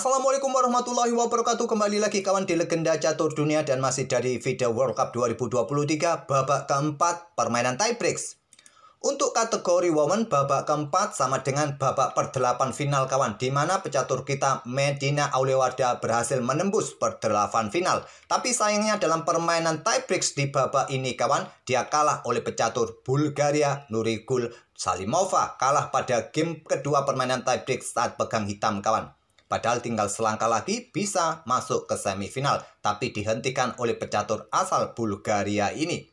Assalamualaikum warahmatullahi wabarakatuh Kembali lagi kawan di Legenda Catur Dunia Dan masih dari video World Cup 2023 Babak keempat permainan tie tiebreaks Untuk kategori woman babak keempat Sama dengan babak perdelapan final kawan di mana pecatur kita Medina Aulewarda berhasil menembus perdelapan final Tapi sayangnya dalam permainan tie breaks di babak ini kawan Dia kalah oleh pecatur Bulgaria Nurigul Salimova Kalah pada game kedua permainan tie tiebreaks saat pegang hitam kawan Padahal tinggal selangkah lagi bisa masuk ke semifinal, tapi dihentikan oleh pecatur asal Bulgaria ini.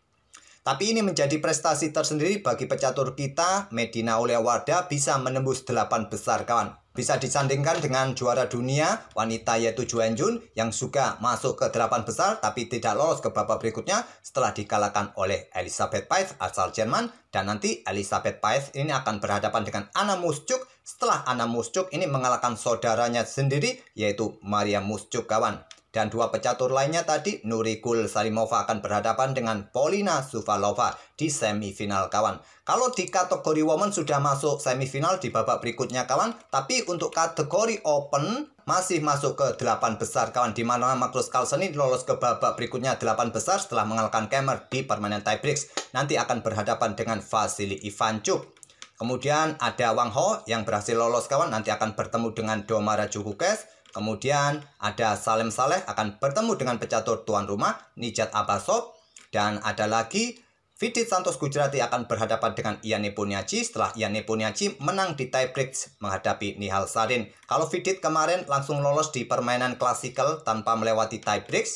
Tapi ini menjadi prestasi tersendiri bagi pecatur kita, Medina Warda bisa menembus delapan besar kawan. Bisa disandingkan dengan juara dunia wanita yaitu Juan Jun yang suka masuk ke delapan besar tapi tidak lolos ke babak berikutnya setelah dikalahkan oleh Elizabeth Paes asal Jerman dan nanti Elizabeth Paes ini akan berhadapan dengan Anna Muschuk setelah Anna Muscuk ini mengalahkan saudaranya sendiri yaitu Maria Muscuk kawan. Dan dua pecatur lainnya tadi Nurikul Salimova akan berhadapan dengan Polina Suvalova di semifinal kawan. Kalau di kategori woman sudah masuk semifinal di babak berikutnya kawan, tapi untuk kategori open masih masuk ke delapan besar kawan di mana Magnus Carlsen ini lolos ke babak berikutnya delapan besar setelah mengalahkan Kemmer di permanen tiebreaks. Nanti akan berhadapan dengan Vasily Ivanchuk. Kemudian ada Wang Ho yang berhasil lolos kawan nanti akan bertemu dengan Domara Jukukes. Kemudian ada Salem Saleh akan bertemu dengan pecatur tuan rumah Nijat Abasov. Dan ada lagi Vidit Santos Gujarati akan berhadapan dengan Ian Puniaci setelah Ian Puniaci menang di tiebreak menghadapi Nihal Sarin. Kalau Vidit kemarin langsung lolos di permainan klasikal tanpa melewati tiebreak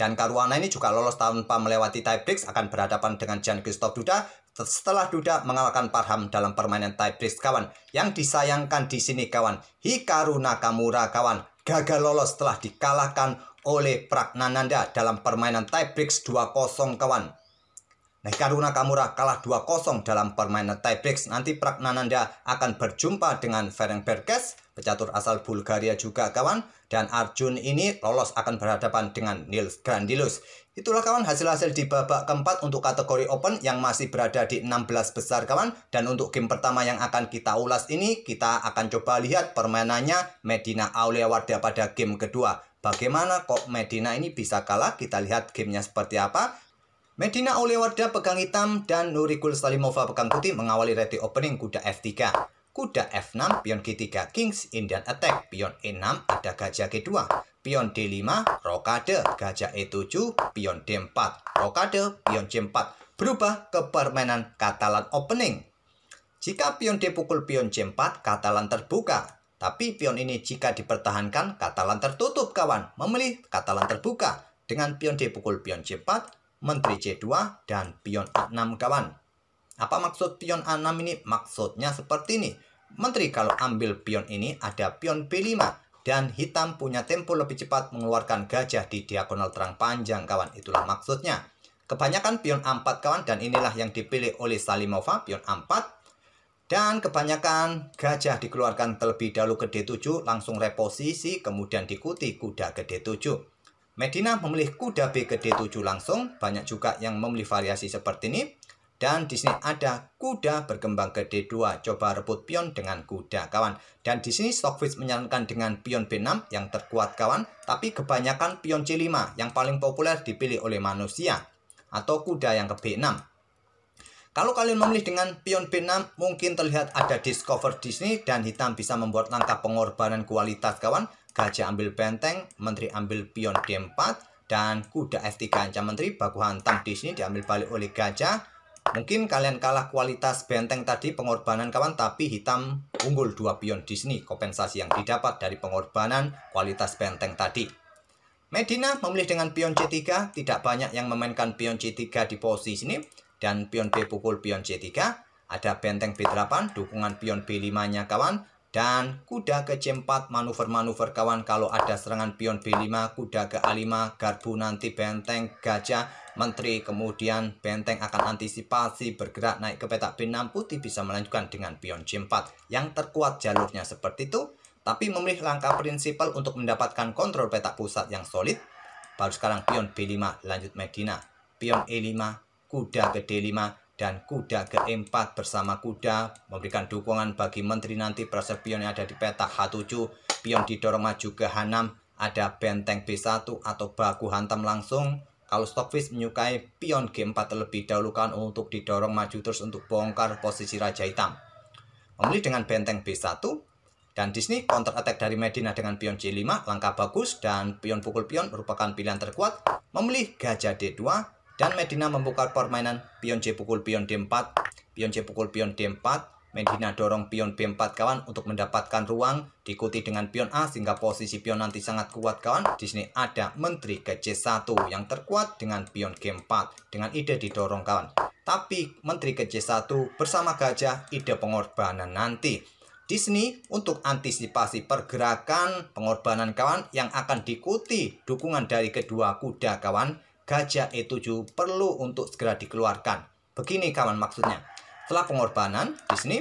dan Karuana ini juga lolos tanpa melewati tiebreak akan berhadapan dengan Jan Christophe Duda setelah Duda mengalahkan Parham dalam permainan tiebreak kawan. Yang disayangkan di sini kawan, Hikaru Nakamura kawan gagal lolos setelah dikalahkan oleh Pragnananda dalam permainan tiebreak break 2-0 kawan. Nah, karena Kamura kalah 2-0 dalam permainan tiebreak, nanti Pragnananda akan berjumpa dengan Ferenc Berkes, pecatur asal Bulgaria juga kawan, dan Arjun ini lolos akan berhadapan dengan Nils Grandilus. Itulah kawan hasil-hasil di babak keempat untuk kategori open yang masih berada di 16 besar kawan. Dan untuk game pertama yang akan kita ulas ini, kita akan coba lihat permainannya Medina Aulia Wardah pada game kedua. Bagaimana kok Medina ini bisa kalah? Kita lihat gamenya seperti apa. Medina Olewarda pegang hitam dan Nurikul Salimova pegang putih mengawali ready opening kuda F3. Kuda F6, pion G3, Kings, Indian Attack, pion E6, ada gajah G2, pion D5, rokade, gajah E7, pion D4, rokade, pion C4, berubah ke permainan Catalan opening. Jika pion D pukul pion C4, Catalan terbuka. Tapi pion ini jika dipertahankan, Catalan tertutup kawan, memilih Catalan terbuka. Dengan pion D pukul pion C4, menteri C2, dan pion A6 kawan. Apa maksud pion A6 ini? Maksudnya seperti ini. Menteri kalau ambil pion ini ada pion B5 dan hitam punya tempo lebih cepat mengeluarkan gajah di diagonal terang panjang kawan. Itulah maksudnya. Kebanyakan pion A4 kawan dan inilah yang dipilih oleh Salimova pion A4 dan kebanyakan gajah dikeluarkan terlebih dahulu ke D7 langsung reposisi kemudian diikuti kuda ke D7. Medina memilih kuda B ke D7 langsung, banyak juga yang memilih variasi seperti ini. Dan di sini ada kuda berkembang ke D2, coba rebut pion dengan kuda kawan. Dan di sini Stockfish menyarankan dengan pion B6 yang terkuat kawan, tapi kebanyakan pion C5 yang paling populer dipilih oleh manusia atau kuda yang ke B6. Kalau kalian memilih dengan pion B6, mungkin terlihat ada discover di sini dan hitam bisa membuat langkah pengorbanan kualitas kawan gajah ambil benteng, menteri ambil pion D4, dan kuda F3 ancam menteri, baku hantam di sini diambil balik oleh gajah. Mungkin kalian kalah kualitas benteng tadi pengorbanan kawan, tapi hitam unggul dua pion di sini, kompensasi yang didapat dari pengorbanan kualitas benteng tadi. Medina memilih dengan pion C3, tidak banyak yang memainkan pion C3 di posisi ini, dan pion B pukul pion C3, ada benteng B8, dukungan pion B5-nya kawan, dan kuda ke C4 manuver-manuver kawan kalau ada serangan pion B5, kuda ke A5, garbu nanti benteng, gajah, menteri, kemudian benteng akan antisipasi bergerak naik ke petak B6 putih bisa melanjutkan dengan pion C4 yang terkuat jalurnya seperti itu tapi memilih langkah prinsipal untuk mendapatkan kontrol petak pusat yang solid baru sekarang pion B5 lanjut Medina pion E5 kuda ke D5 dan kuda keempat bersama kuda memberikan dukungan bagi menteri nanti proses pion yang ada di peta H7 pion didorong maju ke H6 ada benteng B1 atau baku hantam langsung kalau Stockfish menyukai pion G4 terlebih dahulu kan untuk didorong maju terus untuk bongkar posisi Raja Hitam memilih dengan benteng B1 dan di sini counter attack dari Medina dengan pion C5 langkah bagus dan pion pukul pion merupakan pilihan terkuat memilih gajah D2 dan Medina membuka permainan pion C pukul pion D4, pion C pukul pion D4, Medina dorong pion B4 kawan untuk mendapatkan ruang diikuti dengan pion A sehingga posisi pion nanti sangat kuat kawan. Di sini ada menteri ke C1 yang terkuat dengan pion G4 dengan ide didorong kawan. Tapi menteri ke C1 bersama gajah ide pengorbanan nanti. Di sini untuk antisipasi pergerakan pengorbanan kawan yang akan diikuti dukungan dari kedua kuda kawan gajah E7 perlu untuk segera dikeluarkan. Begini kawan maksudnya. Setelah pengorbanan, di sini,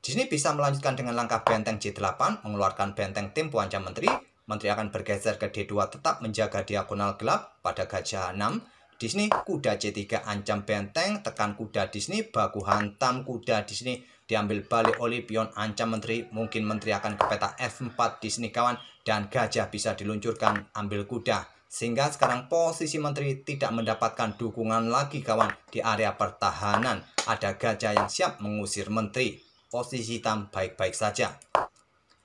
di sini bisa melanjutkan dengan langkah benteng c 8 mengeluarkan benteng tim puanca menteri. Menteri akan bergeser ke D2 tetap menjaga diagonal gelap pada gajah 6. Di sini kuda C3 ancam benteng, tekan kuda di sini, baku hantam kuda di sini, diambil balik oleh pion ancam menteri mungkin menteri akan ke peta F4 di sini kawan dan gajah bisa diluncurkan ambil kuda sehingga sekarang posisi menteri tidak mendapatkan dukungan lagi kawan di area pertahanan. Ada gajah yang siap mengusir menteri. Posisi hitam baik-baik saja.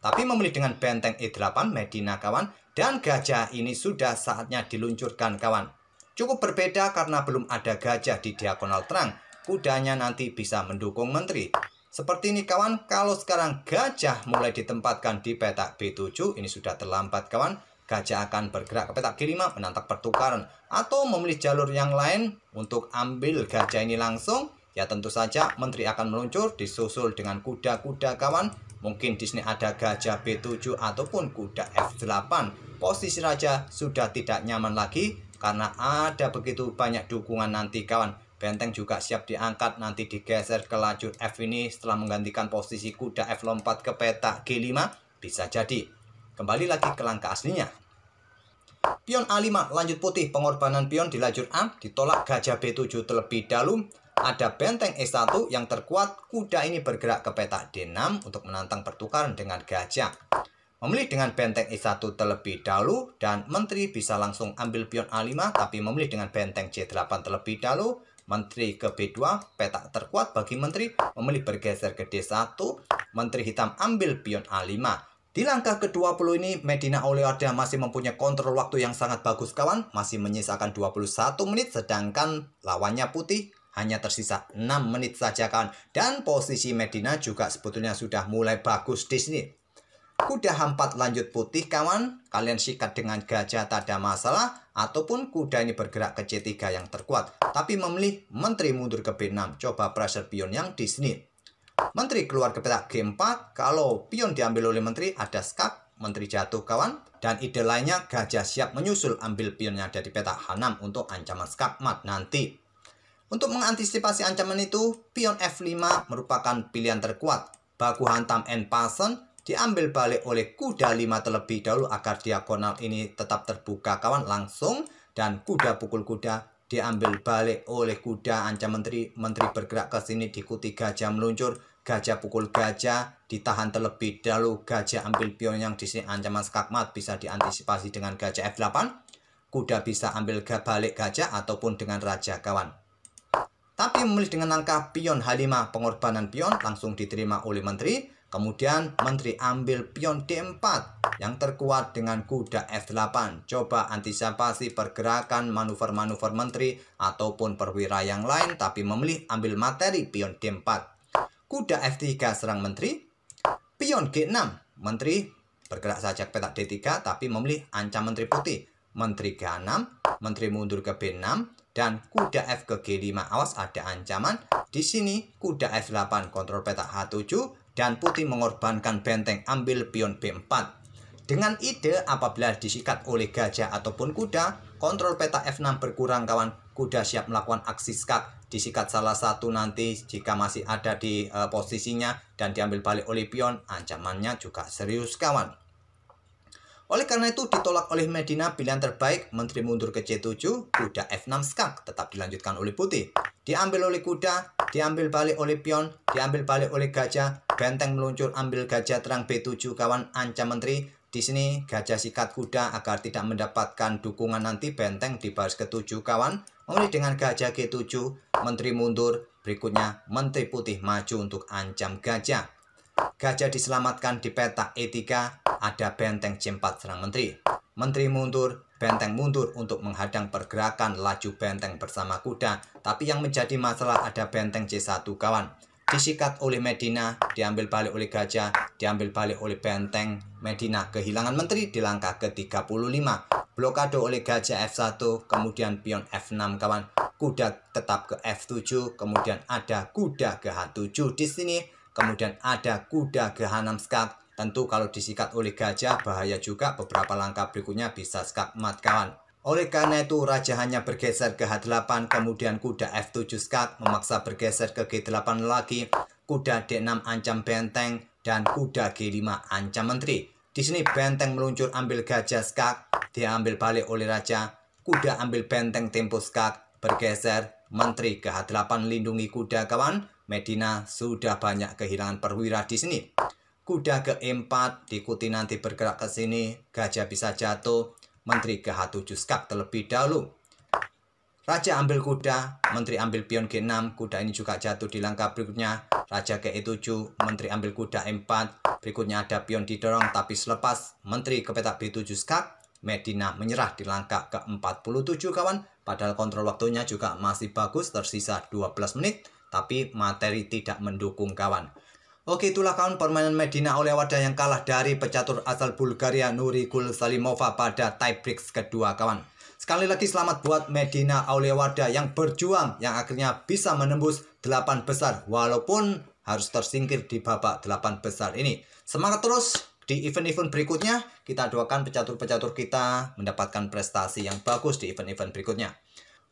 Tapi memilih dengan benteng E8 Medina kawan dan gajah ini sudah saatnya diluncurkan kawan. Cukup berbeda karena belum ada gajah di diagonal terang. Kudanya nanti bisa mendukung menteri. Seperti ini kawan, kalau sekarang gajah mulai ditempatkan di petak B7, ini sudah terlambat kawan. Gajah akan bergerak ke petak kelima menantang pertukaran atau memilih jalur yang lain untuk ambil gajah ini langsung. Ya tentu saja menteri akan meluncur disusul dengan kuda-kuda kawan. Mungkin di sini ada gajah B7 ataupun kuda F8. Posisi raja sudah tidak nyaman lagi karena ada begitu banyak dukungan nanti kawan. Benteng juga siap diangkat nanti digeser ke lajur F ini setelah menggantikan posisi kuda F lompat ke petak G5 bisa jadi Kembali lagi ke langkah aslinya. Pion A5 lanjut putih pengorbanan pion di lajur A ditolak gajah B7 terlebih dahulu. Ada benteng E1 yang terkuat, kuda ini bergerak ke petak D6 untuk menantang pertukaran dengan gajah. Memilih dengan benteng E1 terlebih dahulu dan menteri bisa langsung ambil pion A5 tapi memilih dengan benteng C8 terlebih dahulu. Menteri ke B2, petak terkuat bagi menteri, memilih bergeser ke D1, menteri hitam ambil pion A5. Di langkah ke-20 ini, Medina Oleoda masih mempunyai kontrol waktu yang sangat bagus kawan, masih menyisakan 21 menit, sedangkan lawannya putih hanya tersisa 6 menit saja kawan. Dan posisi Medina juga sebetulnya sudah mulai bagus di sini. Kuda H4 lanjut putih kawan, kalian sikat dengan gajah tak ada masalah, ataupun kuda ini bergerak ke C3 yang terkuat, tapi memilih menteri mundur ke B6, coba pressure pion yang di sini. Menteri keluar ke petak G4, kalau pion diambil oleh menteri ada skak, menteri jatuh kawan. Dan ide lainnya gajah siap menyusul ambil pionnya dari petak H6 untuk ancaman skak mat nanti. Untuk mengantisipasi ancaman itu, pion F5 merupakan pilihan terkuat. Baku hantam N pasen diambil balik oleh kuda 5 terlebih dahulu agar diagonal ini tetap terbuka kawan langsung dan kuda pukul kuda diambil balik oleh kuda ancaman menteri menteri bergerak ke sini diikuti gajah meluncur gajah pukul gajah ditahan terlebih dahulu gajah ambil pion yang di sini ancaman skakmat bisa diantisipasi dengan gajah F8 kuda bisa ambil balik gajah ataupun dengan raja kawan tapi memilih dengan langkah pion H5 pengorbanan pion langsung diterima oleh menteri kemudian menteri ambil pion D4 yang terkuat dengan kuda F8 coba antisipasi pergerakan manuver-manuver menteri ataupun perwira yang lain tapi memilih ambil materi pion D4 kuda F3 serang menteri, pion G6, menteri bergerak saja ke petak D3 tapi memilih ancam menteri putih, menteri G6, menteri mundur ke B6, dan kuda F ke G5 awas ada ancaman, di sini kuda F8 kontrol petak H7, dan putih mengorbankan benteng ambil pion B4. Dengan ide apabila disikat oleh gajah ataupun kuda, Kontrol peta F6 berkurang kawan kuda siap melakukan aksi skak disikat salah satu nanti jika masih ada di uh, posisinya dan diambil balik oleh pion ancamannya juga serius kawan oleh karena itu ditolak oleh Medina pilihan terbaik Menteri mundur ke C7, kuda F6 skak tetap dilanjutkan oleh putih. Diambil oleh kuda, diambil balik oleh pion, diambil balik oleh gajah, benteng meluncur ambil gajah terang B7 kawan ancam menteri. Di sini gajah sikat kuda agar tidak mendapatkan dukungan nanti benteng di baris ke-7 kawan. Oleh dengan gajah G7, menteri mundur, berikutnya menteri putih maju untuk ancam gajah. Gajah diselamatkan di petak E3, ada benteng C4 serang menteri. Menteri mundur, benteng mundur untuk menghadang pergerakan laju benteng bersama kuda, tapi yang menjadi masalah ada benteng C1 kawan. Disikat oleh Medina, diambil balik oleh gajah, diambil balik oleh benteng Medina. Kehilangan menteri di langkah ke-35. blokado oleh gajah F1, kemudian pion F6 kawan. Kuda tetap ke F7, kemudian ada kuda ke H7 di sini Kemudian ada kuda Gehanam skak. Tentu kalau disikat oleh gajah bahaya juga beberapa langkah berikutnya bisa skak mat kawan. Oleh karena itu raja hanya bergeser ke H8 kemudian kuda F7 skak memaksa bergeser ke G8 lagi. Kuda D6 ancam benteng dan kuda G5 ancam menteri. Di sini benteng meluncur ambil gajah skak, diambil balik oleh raja. Kuda ambil benteng tempo skak, bergeser Menteri ke-8 lindungi kuda kawan, Medina sudah banyak kehilangan perwira di sini. Kuda ke-4 diikuti nanti bergerak ke sini, gajah bisa jatuh, Menteri ke-7 skak terlebih dahulu. Raja ambil kuda, Menteri ambil pion G6, kuda ini juga jatuh di langkah berikutnya. Raja ke 7 Menteri ambil kuda M4, berikutnya ada pion didorong tapi selepas. Menteri ke petak B7 skak, Medina menyerah di langkah ke-47 kawan, Padahal kontrol waktunya juga masih bagus, tersisa 12 menit, tapi materi tidak mendukung kawan. Oke itulah kawan permainan Medina oleh wadah yang kalah dari pecatur asal Bulgaria nuri kul Salimova pada tiebreak kedua kawan. Sekali lagi selamat buat Medina Wada yang berjuang yang akhirnya bisa menembus 8 besar walaupun harus tersingkir di babak 8 besar ini. Semangat terus, di event-event berikutnya, kita doakan pecatur-pecatur kita mendapatkan prestasi yang bagus di event-event berikutnya.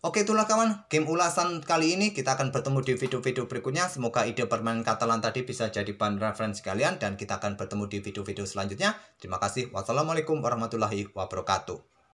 Oke itulah kawan, game ulasan kali ini kita akan bertemu di video-video berikutnya. Semoga ide permainan Katalan tadi bisa jadi bahan referensi kalian dan kita akan bertemu di video-video selanjutnya. Terima kasih. Wassalamualaikum warahmatullahi wabarakatuh.